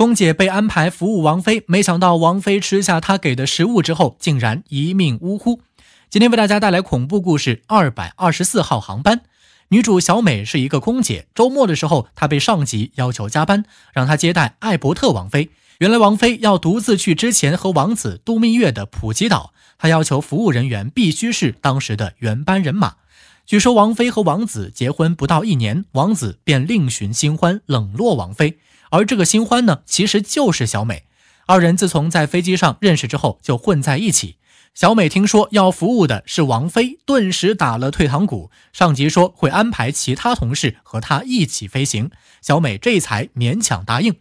空姐被安排服务王妃，没想到王妃吃下她给的食物之后，竟然一命呜呼。今天为大家带来恐怖故事：二百二十四号航班。女主小美是一个空姐，周末的时候，她被上级要求加班，让她接待艾伯特王妃。原来王妃要独自去之前和王子度蜜月的普吉岛，她要求服务人员必须是当时的原班人马。据说王妃和王子结婚不到一年，王子便另寻新欢，冷落王妃。而这个新欢呢，其实就是小美。二人自从在飞机上认识之后，就混在一起。小美听说要服务的是王菲，顿时打了退堂鼓。上级说会安排其他同事和她一起飞行，小美这才勉强答应。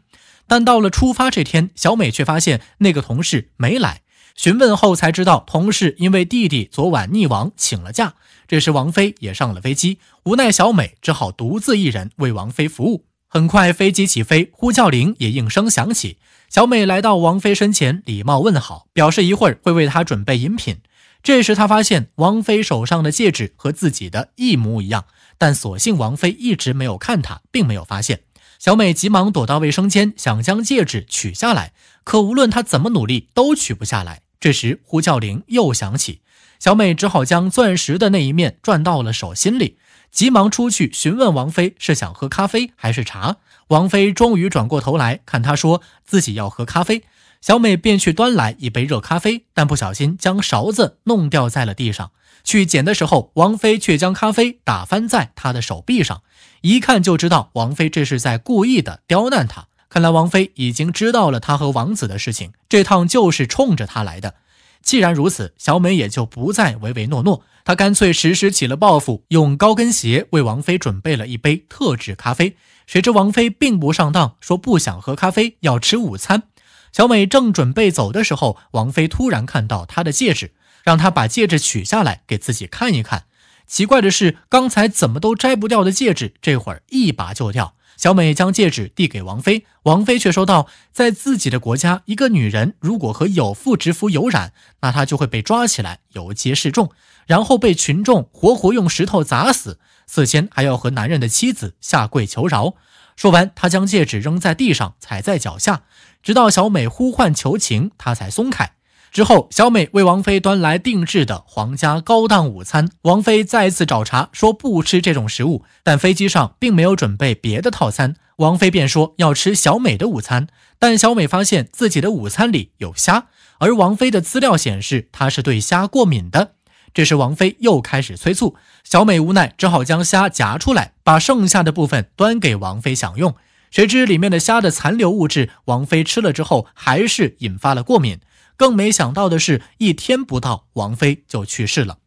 但到了出发这天，小美却发现那个同事没来。询问后才知道，同事因为弟弟昨晚溺亡，请了假。这时王菲也上了飞机，无奈小美只好独自一人为王菲服务。很快，飞机起飞，呼叫铃也应声响起。小美来到王菲身前，礼貌问好，表示一会儿会为她准备饮品。这时，她发现王菲手上的戒指和自己的一模一样，但所幸王菲一直没有看她，并没有发现。小美急忙躲到卫生间，想将戒指取下来，可无论她怎么努力，都取不下来。这时，呼叫铃又响起，小美只好将钻石的那一面转到了手心里。急忙出去询问王妃是想喝咖啡还是茶。王妃终于转过头来看他，说自己要喝咖啡。小美便去端来一杯热咖啡，但不小心将勺子弄掉在了地上。去捡的时候，王妃却将咖啡打翻在她的手臂上。一看就知道，王妃这是在故意的刁难她。看来王妃已经知道了她和王子的事情，这趟就是冲着她来的。既然如此，小美也就不再唯唯诺诺，她干脆实施起了报复，用高跟鞋为王菲准备了一杯特制咖啡。谁知王菲并不上当，说不想喝咖啡，要吃午餐。小美正准备走的时候，王菲突然看到她的戒指，让她把戒指取下来给自己看一看。奇怪的是，刚才怎么都摘不掉的戒指，这会儿一拔就掉。小美将戒指递给王菲，王菲却说道：“在自己的国家，一个女人如果和有妇之夫有染，那她就会被抓起来游街示众，然后被群众活活用石头砸死，死前还要和男人的妻子下跪求饶。”说完，她将戒指扔在地上，踩在脚下，直到小美呼唤求情，她才松开。之后，小美为王菲端来定制的皇家高档午餐。王菲再次找茬说不吃这种食物，但飞机上并没有准备别的套餐，王菲便说要吃小美的午餐。但小美发现自己的午餐里有虾，而王菲的资料显示她是对虾过敏的。这时，王菲又开始催促小美，无奈只好将虾夹出来，把剩下的部分端给王菲享用。谁知里面的虾的残留物质，王菲吃了之后还是引发了过敏。更没想到的是，一天不到，王菲就去世了。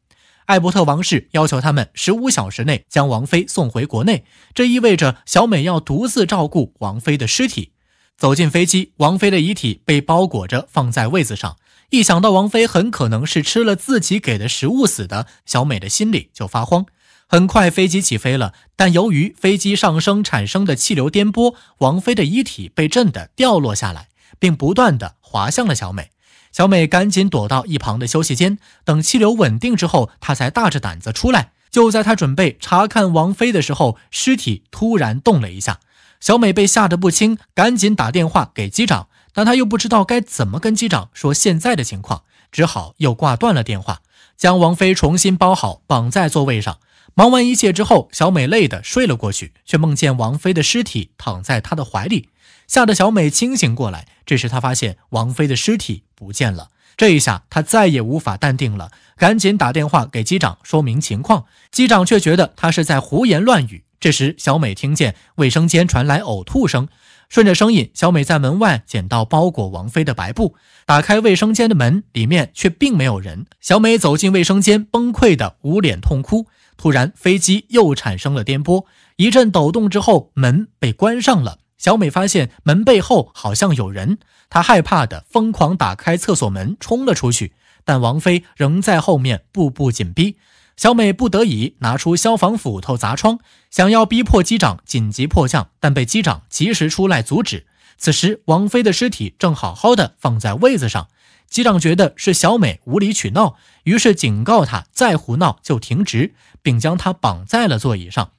艾伯特王室要求他们十五小时内将王菲送回国内，这意味着小美要独自照顾王菲的尸体。走进飞机，王菲的遗体被包裹着放在位子上。一想到王菲很可能是吃了自己给的食物死的，小美的心里就发慌。很快，飞机起飞了，但由于飞机上升产生的气流颠簸，王菲的遗体被震得掉落下来，并不断的滑向了小美。小美赶紧躲到一旁的休息间，等气流稳定之后，她才大着胆子出来。就在她准备查看王菲的时候，尸体突然动了一下，小美被吓得不轻，赶紧打电话给机长，但她又不知道该怎么跟机长说现在的情况，只好又挂断了电话，将王菲重新包好，绑在座位上。忙完一切之后，小美累得睡了过去，却梦见王菲的尸体躺在她的怀里，吓得小美清醒过来。这时，他发现王菲的尸体不见了。这一下，他再也无法淡定了，赶紧打电话给机长说明情况。机长却觉得他是在胡言乱语。这时，小美听见卫生间传来呕吐声，顺着声音，小美在门外捡到包裹王菲的白布。打开卫生间的门，里面却并没有人。小美走进卫生间，崩溃的捂脸痛哭。突然，飞机又产生了颠簸，一阵抖动之后，门被关上了。小美发现门背后好像有人，她害怕的疯狂打开厕所门冲了出去，但王菲仍在后面步步紧逼。小美不得已拿出消防斧头砸窗，想要逼迫机长紧急迫降，但被机长及时出来阻止。此时，王菲的尸体正好好的放在位子上。机长觉得是小美无理取闹，于是警告她再胡闹就停职，并将她绑在了座椅上。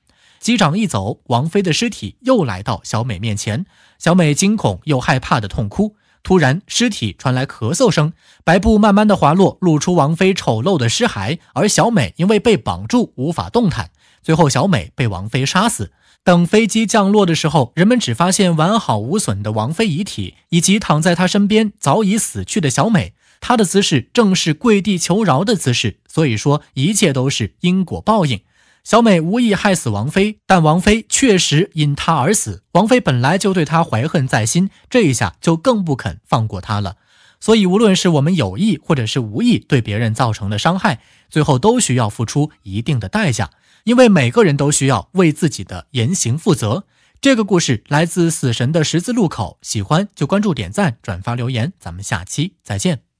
机长一走，王菲的尸体又来到小美面前，小美惊恐又害怕的痛哭。突然，尸体传来咳嗽声，白布慢慢的滑落，露出王菲丑陋的尸骸。而小美因为被绑住，无法动弹。最后，小美被王菲杀死。等飞机降落的时候，人们只发现完好无损的王菲遗体，以及躺在她身边早已死去的小美。她的姿势正是跪地求饶的姿势，所以说一切都是因果报应。小美无意害死王菲，但王菲确实因她而死。王菲本来就对她怀恨在心，这一下就更不肯放过她了。所以，无论是我们有意或者是无意对别人造成的伤害，最后都需要付出一定的代价，因为每个人都需要为自己的言行负责。这个故事来自《死神的十字路口》，喜欢就关注、点赞、转发、留言，咱们下期再见。